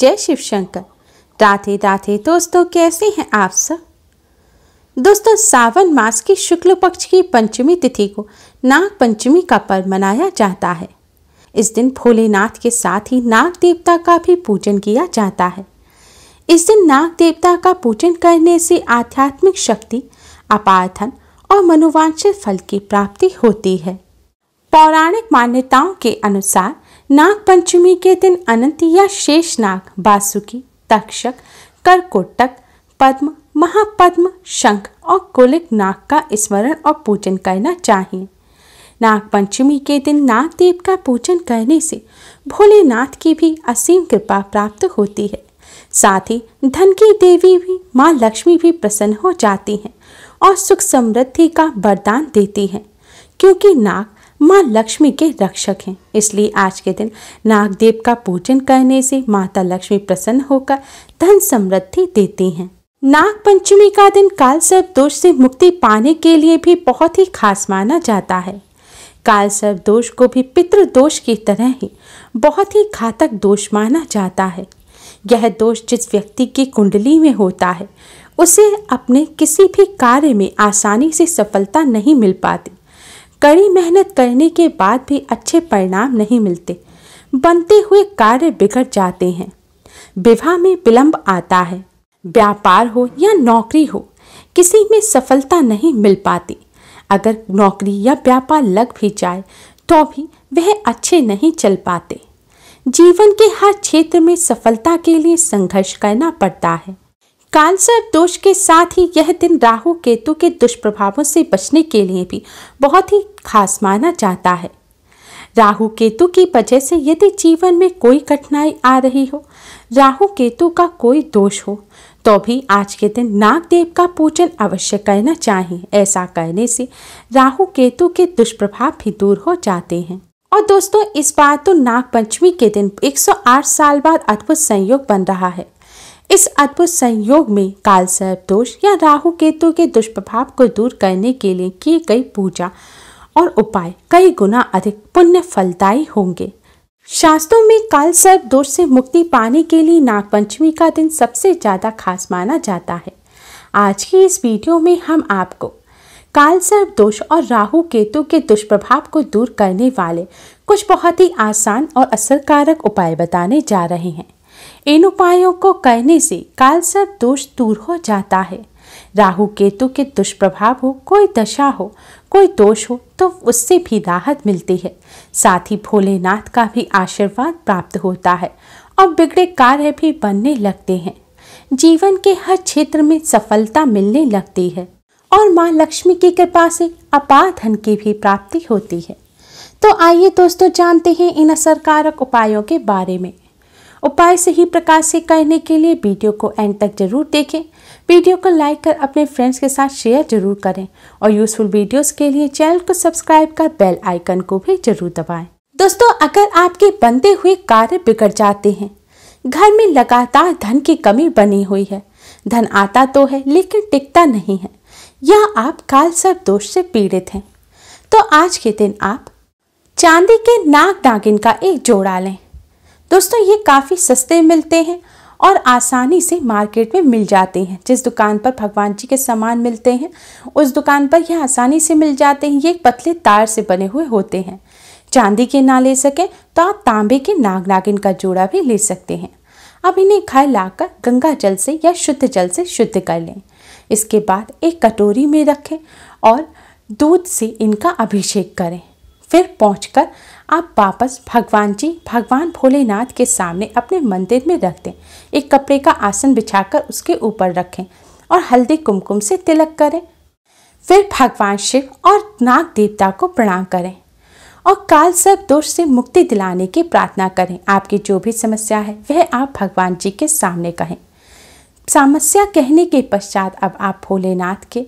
जय शिव शंकर राधे राधे दोस्तों कैसे हैं आप सब दोस्तों सावन मास की शुक्ल पक्ष की पंचमी तिथि को नाग पंचमी का पर्व मनाया जाता है इस दिन भोलेनाथ के साथ ही नाग देवता का भी पूजन किया जाता है इस दिन नाग देवता का पूजन करने से आध्यात्मिक शक्ति अपार धन और मनोवांछित फल की प्राप्ति होती है पौराणिक मान्यताओं के अनुसार नागपंचमी के दिन अनंत या नाग बासुकी तक्षक करकोटक पद्म महापद्म शंख और कुलिक नाग का स्मरण और पूजन करना चाहिए नागपंचमी के दिन नागदेव का पूजन करने से भोलेनाथ की भी असीम कृपा प्राप्त होती है साथ ही धन की देवी भी माँ लक्ष्मी भी प्रसन्न हो जाती हैं और सुख समृद्धि का वरदान देती हैं क्योंकि नाग माँ लक्ष्मी के रक्षक हैं इसलिए आज के दिन नागदेव का पूजन करने से माता लक्ष्मी प्रसन्न होकर धन समृद्धि देती हैं नाग पंचमी का दिन काल सर्व दोष से मुक्ति पाने के लिए भी बहुत ही खास माना जाता है काल सर्व दोष को भी पितृ दोष की तरह ही बहुत ही घातक दोष माना जाता है यह दोष जिस व्यक्ति की कुंडली में होता है उसे अपने किसी भी कार्य में आसानी से सफलता नहीं मिल पाती कड़ी मेहनत करने के बाद भी अच्छे परिणाम नहीं मिलते बनते हुए कार्य बिगड़ जाते हैं विवाह में विलम्ब आता है व्यापार हो या नौकरी हो किसी में सफलता नहीं मिल पाती अगर नौकरी या व्यापार लग भी जाए तो भी वह अच्छे नहीं चल पाते जीवन के हर क्षेत्र में सफलता के लिए संघर्ष करना पड़ता है कांसर दोष के साथ ही यह दिन राहु केतु के दुष्प्रभावों से बचने के लिए भी बहुत ही खास माना जाता है राहु केतु की वजह से यदि जीवन में कोई कठिनाई आ रही हो राहु केतु का कोई दोष हो तो भी आज के दिन नागदेव का पूजन अवश्य करना चाहिए ऐसा करने से राहु केतु के दुष्प्रभाव भी दूर हो जाते हैं और दोस्तों इस बार तो नाग पंचमी के दिन 108 साल बाद अद्भुत संयोग बन रहा है इस अद्भुत संयोग में काल सर्प दोष या राहु केतु के दुष्प्रभाव को दूर करने के लिए की गई पूजा और उपाय कई गुना अधिक पुण्य फलदायी होंगे शास्त्रों में काल सर्प दोष से मुक्ति पाने के लिए नागपंचमी का दिन सबसे ज़्यादा खास माना जाता है आज की इस वीडियो में हम आपको काल सर्प दोष और राहु केतु के दुष्प्रभाव को दूर करने वाले कुछ बहुत ही आसान और असरकारक उपाय बताने जा रहे हैं इन उपायों को करने से कालसर दोष दूर हो जाता है राहु केतु के दुष्प्रभाव हो कोई दशा हो कोई दोष हो तो उससे भी राहत मिलती है साथ ही भोलेनाथ का भी आशीर्वाद प्राप्त होता है और बिगड़े कार्य भी बनने लगते हैं जीवन के हर क्षेत्र में सफलता मिलने लगती है और माँ लक्ष्मी की कृपा से अपार धन की भी प्राप्ति होती है तो आइए दोस्तों जानते हैं इन असरकारक उपायों के बारे में उपाय सही प्रकार से करने के लिए वीडियो को एंड तक जरूर देखें वीडियो को लाइक कर अपने फ्रेंड्स के साथ शेयर जरूर करें और यूजफुल वीडियोस के लिए चैनल को सब्सक्राइब कर बेल आइकन को भी जरूर दबाएं। दोस्तों अगर आपके बनते हुए कार्य बिगड़ जाते हैं घर में लगातार धन की कमी बनी हुई है धन आता तो है लेकिन टिकता नहीं है या आप काल सर दोष से पीड़ित हैं तो आज के दिन आप चांदी के नाग नागिन का एक जोड़ा लें दोस्तों ये काफ़ी सस्ते मिलते हैं और आसानी से मार्केट में मिल जाते हैं जिस दुकान पर भगवान जी के सामान मिलते हैं उस दुकान पर यह आसानी से मिल जाते हैं ये पतले तार से बने हुए होते हैं चांदी के ना ले सकें तो आप तांबे के नाग नागिन का जोड़ा भी ले सकते हैं अब इन्हें घर लाकर गंगा जल से या शुद्ध जल से शुद्ध कर लें इसके बाद एक कटोरी में रखें और दूध से इनका अभिषेक करें फिर पहुंचकर आप वापस भगवान जी भगवान भोलेनाथ के सामने अपने मंदिर में रख दें एक कपड़े का आसन बिछाकर उसके ऊपर रखें और हल्दी कुमकुम से तिलक करें फिर भगवान शिव और नाग देवता को प्रणाम करें और काल सब दोष से मुक्ति दिलाने की प्रार्थना करें आपकी जो भी समस्या है वह आप भगवान जी के सामने कहें समस्या कहने के पश्चात अब आप भोलेनाथ के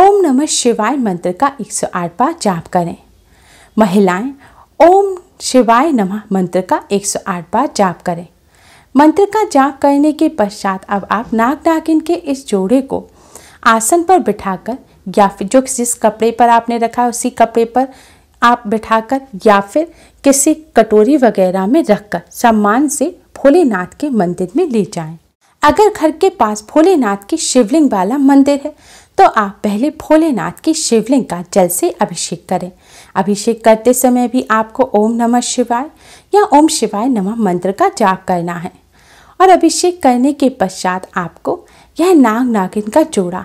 ओम नमः शिवाय मंत्र का 108 बार जाप करें महिलाएं ओम शिवाय नमः मंत्र का 108 बार जाप करें मंत्र का जाप करने के पश्चात अब आप नाग नागिन के इस जोड़े को आसन पर बिठाकर या फिर जो जिस कपड़े पर आपने रखा है उसी कपड़े पर आप बिठाकर या फिर किसी कटोरी वगैरह में रखकर सम्मान से भोलेनाथ के मंदिर में ले जाएं। अगर घर के पास भोलेनाथ की शिवलिंग वाला मंदिर है तो आप पहले भोलेनाथ की शिवलिंग का जल से अभिषेक करें अभिषेक करते समय भी आपको ओम नमः शिवाय या ओम शिवाय नमः मंत्र का जाप करना है और अभिषेक करने के पश्चात आपको यह नाग नागिन का जोड़ा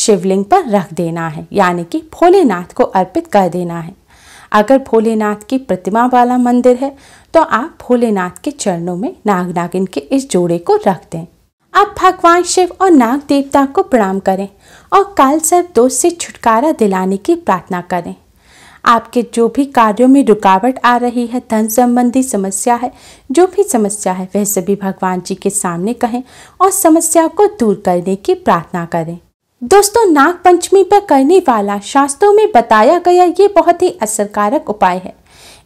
शिवलिंग पर रख देना है यानी कि भोलेनाथ को अर्पित कर देना है अगर भोलेनाथ की प्रतिमा वाला मंदिर है तो आप भोलेनाथ के चरणों में नाग नागिन के इस जोड़े को रख दें आप भगवान शिव और नाग देवता को प्रणाम करें और काल सर्प दोष से छुटकारा दिलाने की प्रार्थना करें आपके जो भी कार्यों में रुकावट आ रही है धन संबंधी समस्या है जो भी समस्या है वह सभी भगवान जी के सामने कहें और समस्या को दूर करने की प्रार्थना करें दोस्तों नाग पंचमी पर करने वाला शास्त्रों में बताया गया ये बहुत ही असरकारक उपाय है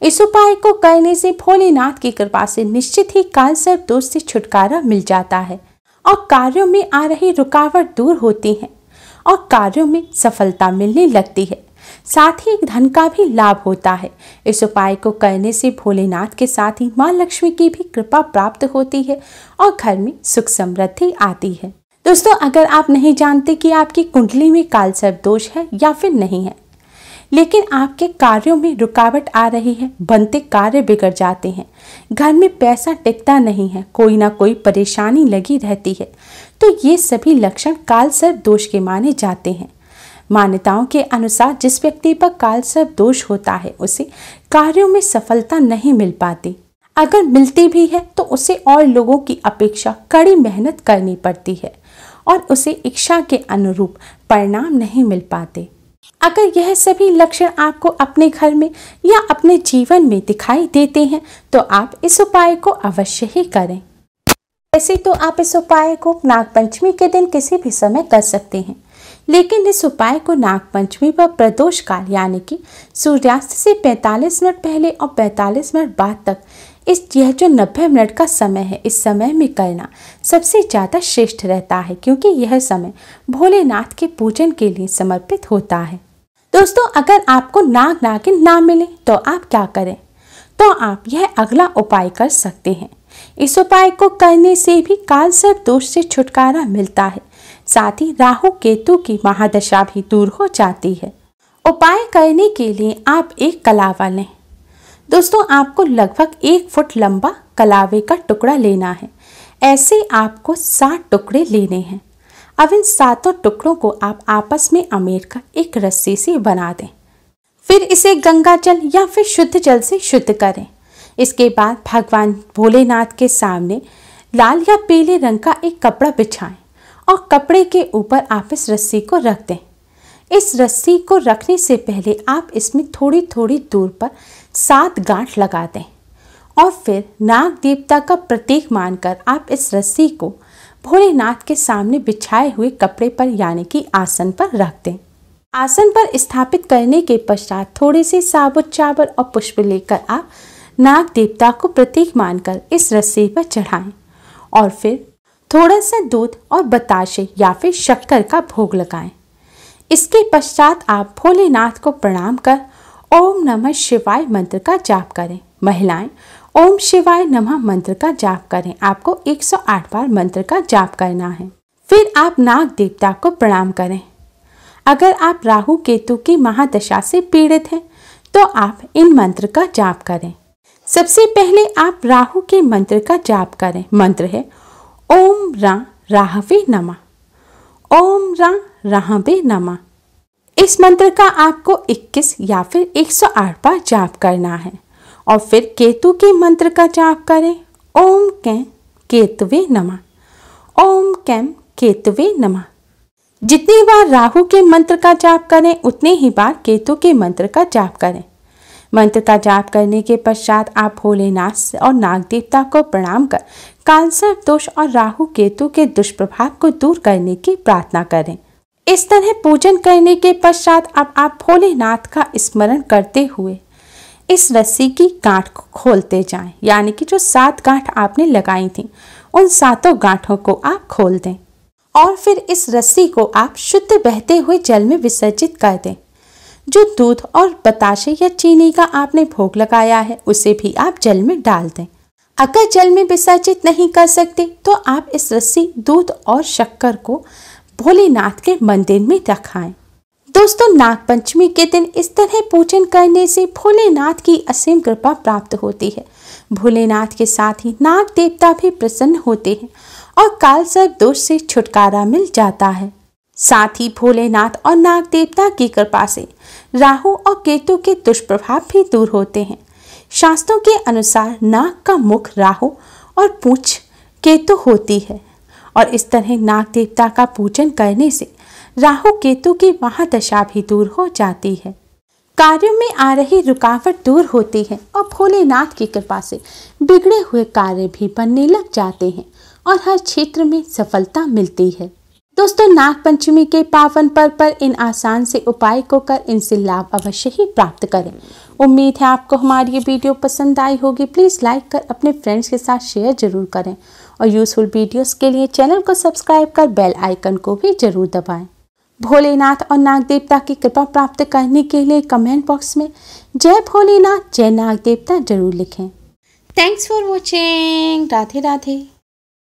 इस उपाय को करने से भोलेनाथ की कृपा से निश्चित ही कांसर दोष से छुटकारा मिल जाता है और कार्यों में आ रही रुकावट दूर होती है और कार्यों में सफलता मिलने लगती है साथ ही धन का भी लाभ होता है इस उपाय को करने से भोलेनाथ के साथ ही माँ लक्ष्मी की भी कृपा प्राप्त होती है और घर में सुख समृद्धि आती है दोस्तों अगर आप नहीं जानते कि आपकी कुंडली में कालसर्प दोष है या फिर नहीं है लेकिन आपके कार्यों में रुकावट आ रही है बनते कार्य बिगड़ जाते हैं घर में पैसा टिकता नहीं है कोई ना कोई परेशानी लगी रहती है तो ये सभी लक्षण काल सर्व दोष के माने जाते हैं मान्यताओं के अनुसार जिस व्यक्ति पर काल सर्प दोष होता है उसे कार्यों में सफलता नहीं मिल पाती अगर मिलती भी है तो उसे और लोगों की अपेक्षा कड़ी मेहनत करनी पड़ती है और उसे इच्छा के अनुरूप परिणाम नहीं मिल पाते अगर यह सभी लक्षण आपको अपने घर में या अपने जीवन में दिखाई देते हैं तो आप इस उपाय को अवश्य ही करें वैसे तो आप इस उपाय को नागपंचमी के दिन किसी भी समय कर सकते हैं लेकिन इस उपाय को नागपंचमी व प्रदोष काल यानी कि सूर्यास्त से 45 मिनट पहले और 45 मिनट बाद तक इस यह जो 90 मिनट का समय है इस समय में करना सबसे ज़्यादा श्रेष्ठ रहता है क्योंकि यह समय भोलेनाथ के पूजन के लिए समर्पित होता है दोस्तों अगर आपको नाग नागिन ना मिले तो आप क्या करें तो आप यह अगला उपाय कर सकते हैं इस उपाय को करने से भी काल सर्प दोष से छुटकारा मिलता है साथ ही राहु केतु की महादशा भी दूर हो जाती है उपाय करने के लिए आप एक कलावा लें दोस्तों आपको लगभग एक फुट लंबा कलावे का टुकड़ा लेना है ऐसे आपको सात टुकड़े लेने हैं अब इन सातों टुकड़ों को आप आपस में अमेर का एक रस्सी से बना दें फिर इसे गंगा जल या फिर शुद्ध जल से शुद्ध करें इसके बाद भगवान भोलेनाथ के सामने लाल या पीले रंग का एक कपड़ा बिछाएं और कपड़े के ऊपर आप इस रस्सी को रख दें इस रस्सी को रखने से पहले आप इसमें थोड़ी थोड़ी दूर पर सात गांठ लगा दें और फिर नाग देवता का प्रतीक मानकर आप इस रस्सी को भोलेनाथ के सामने बिछाए हुए कपड़े पर यानी कि आसन पर रख दें आसन पर स्थापित करने के पश्चात थोड़े से साबुत चावल और पुष्प लेकर आप नाग देवता को प्रतीक मानकर इस रस्सी पर चढ़ाएं और फिर थोड़ा सा दूध और बताशे या फिर शक्कर का भोग लगाएं। इसके पश्चात आप भोलेनाथ को प्रणाम कर ओम नमः शिवाय मंत्र का जाप करें महिलाएं ओम शिवाय नमः मंत्र का जाप करें आपको 108 बार मंत्र का जाप करना है फिर आप नाग देवता को प्रणाम करें अगर आप राहु केतु की महादशा से पीड़ित हैं तो आप इन मंत्र का जाप करें सबसे पहले आप राहु के मंत्र का जाप करें मंत्र है ओम रा राहवे नमा ओम रा राहवे नमा इस मंत्र का आपको 21 या फिर 108 बार जाप करना है और फिर केतु के मंत्र का जाप करें ओम कैम केतुवे नमा ओम कैम केतुवे नमा जितनी बार राहु के मंत्र का जाप करें उतने ही बार केतु के मंत्र का जाप करें मंत्रता जाप करने के पश्चात आप भोलेनाथ और नाग देवता को प्रणाम कर कालसर दोष और राहु केतु के दुष्प्रभाव को दूर करने की प्रार्थना करें इस तरह पूजन करने के पश्चात अब आप भोलेनाथ का स्मरण करते हुए इस रस्सी की गांठ को खोलते जाएं यानी कि जो सात गांठ आपने लगाई थी उन सातों गांठों को आप खोल दें और फिर इस रस्सी को आप शुद्ध बहते हुए जल में विसर्जित कर दें जो दूध और बताशे या चीनी का आपने भोग लगाया है उसे भी आप जल में डाल दें अगर जल में विसर्जित नहीं कर सकते तो आप इस रस्सी दूध और शक्कर को भोलेनाथ के मंदिर में रखाएं दोस्तों नागपंचमी के दिन इस तरह पूजन करने से भोलेनाथ की असीम कृपा प्राप्त होती है भोलेनाथ के साथ ही नाग देवता भी प्रसन्न होते हैं और काल सर्व दोष से छुटकारा मिल जाता है साथ ही भोलेनाथ और नाग देवता की कृपा से राहु और केतु के दुष्प्रभाव भी दूर होते हैं शास्त्रों के अनुसार नाग का मुख राहु और पूछ केतु होती है और इस तरह नाग देवता का पूजन करने से राहु केतु की महादशा भी दूर हो जाती है कार्यों में आ रही रुकावट दूर होती है और भोलेनाथ की कृपा से बिगड़े हुए कार्य भी बनने लग जाते हैं और हर क्षेत्र में सफलता मिलती है दोस्तों नागपंचमी के पावन पर्व पर इन आसान से उपाय को कर इनसे लाभ अवश्य ही प्राप्त करें उम्मीद है आपको हमारी ये वीडियो पसंद आई होगी प्लीज़ लाइक कर अपने फ्रेंड्स के साथ शेयर जरूर करें और यूज़फुल वीडियोस के लिए चैनल को सब्सक्राइब कर बेल आइकन को भी जरूर दबाएं भोलेनाथ और नाग देवता की कृपा प्राप्त करने के लिए कमेंट बॉक्स में जय भोलेनाथ जय नाग देवता जरूर लिखें thanks for watching Radhe Radhe